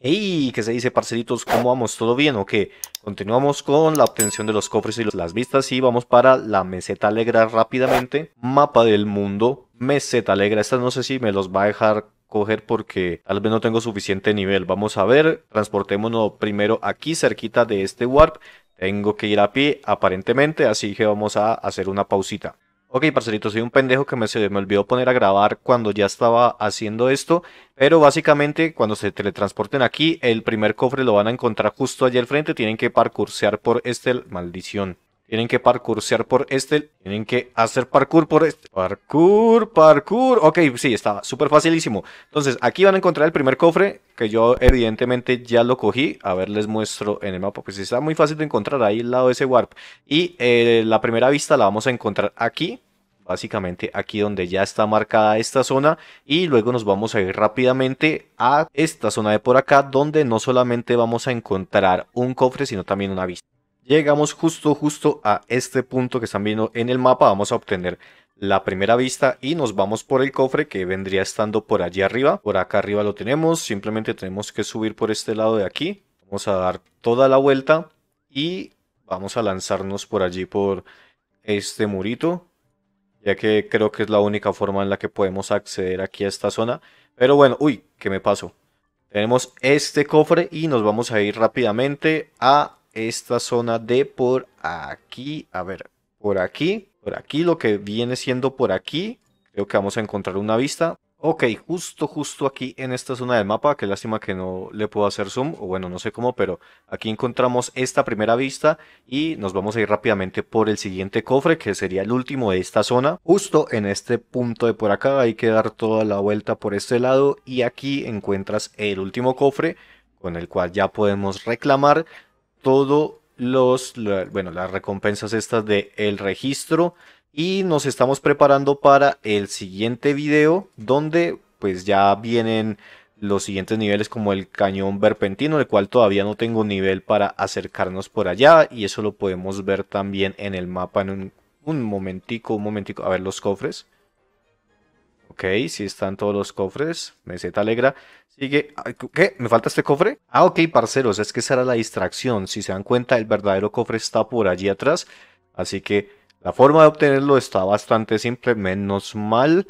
¡Hey! ¿Qué se dice, parcelitos? ¿Cómo vamos? ¿Todo bien o qué? Continuamos con la obtención de los cofres y las vistas y vamos para la meseta alegra rápidamente. Mapa del mundo, meseta alegra. Esta no sé si me los va a dejar coger porque tal vez no tengo suficiente nivel. Vamos a ver, transportémonos primero aquí cerquita de este warp. Tengo que ir a pie aparentemente, así que vamos a hacer una pausita. Ok, parcerito, soy un pendejo que me, se me olvidó poner a grabar cuando ya estaba haciendo esto, pero básicamente cuando se teletransporten aquí, el primer cofre lo van a encontrar justo allá al frente, tienen que parcursear por este... Maldición. Tienen que parkoursear por este. Tienen que hacer parkour por este. Parkour, parkour. Ok, sí, está súper facilísimo. Entonces, aquí van a encontrar el primer cofre, que yo evidentemente ya lo cogí. A ver, les muestro en el mapa. Pues está muy fácil de encontrar ahí al lado de ese warp. Y eh, la primera vista la vamos a encontrar aquí básicamente aquí donde ya está marcada esta zona y luego nos vamos a ir rápidamente a esta zona de por acá donde no solamente vamos a encontrar un cofre sino también una vista. Llegamos justo, justo a este punto que están viendo en el mapa. Vamos a obtener la primera vista y nos vamos por el cofre que vendría estando por allí arriba. Por acá arriba lo tenemos. Simplemente tenemos que subir por este lado de aquí. Vamos a dar toda la vuelta y vamos a lanzarnos por allí por este murito. Ya que creo que es la única forma en la que podemos acceder aquí a esta zona. Pero bueno, uy, ¿Qué me pasó. Tenemos este cofre y nos vamos a ir rápidamente a esta zona de por aquí. A ver, por aquí, por aquí, lo que viene siendo por aquí. Creo que vamos a encontrar una vista. Ok, justo, justo aquí en esta zona del mapa, Que lástima que no le puedo hacer zoom, o bueno, no sé cómo, pero aquí encontramos esta primera vista y nos vamos a ir rápidamente por el siguiente cofre, que sería el último de esta zona, justo en este punto de por acá, hay que dar toda la vuelta por este lado y aquí encuentras el último cofre, con el cual ya podemos reclamar todos los, bueno, las recompensas estas de el registro y nos estamos preparando para el siguiente video donde pues ya vienen los siguientes niveles como el cañón verpentino, el cual todavía no tengo nivel para acercarnos por allá y eso lo podemos ver también en el mapa en un, un momentico, un momentico, a ver los cofres. Ok, si están todos los cofres. Meseta alegra. Sigue. ¿Qué? ¿Me falta este cofre? Ah, ok, parceros. Es que esa era la distracción. Si se dan cuenta, el verdadero cofre está por allí atrás. Así que la forma de obtenerlo está bastante simple. Menos mal.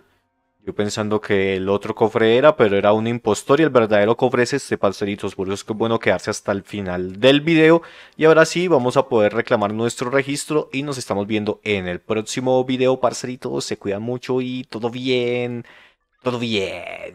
Yo pensando que el otro cofre era, pero era un impostor y el verdadero cofre es este, parceritos. Por eso es que es bueno quedarse hasta el final del video. Y ahora sí, vamos a poder reclamar nuestro registro y nos estamos viendo en el próximo video, parceritos. Se cuidan mucho y todo bien, todo bien.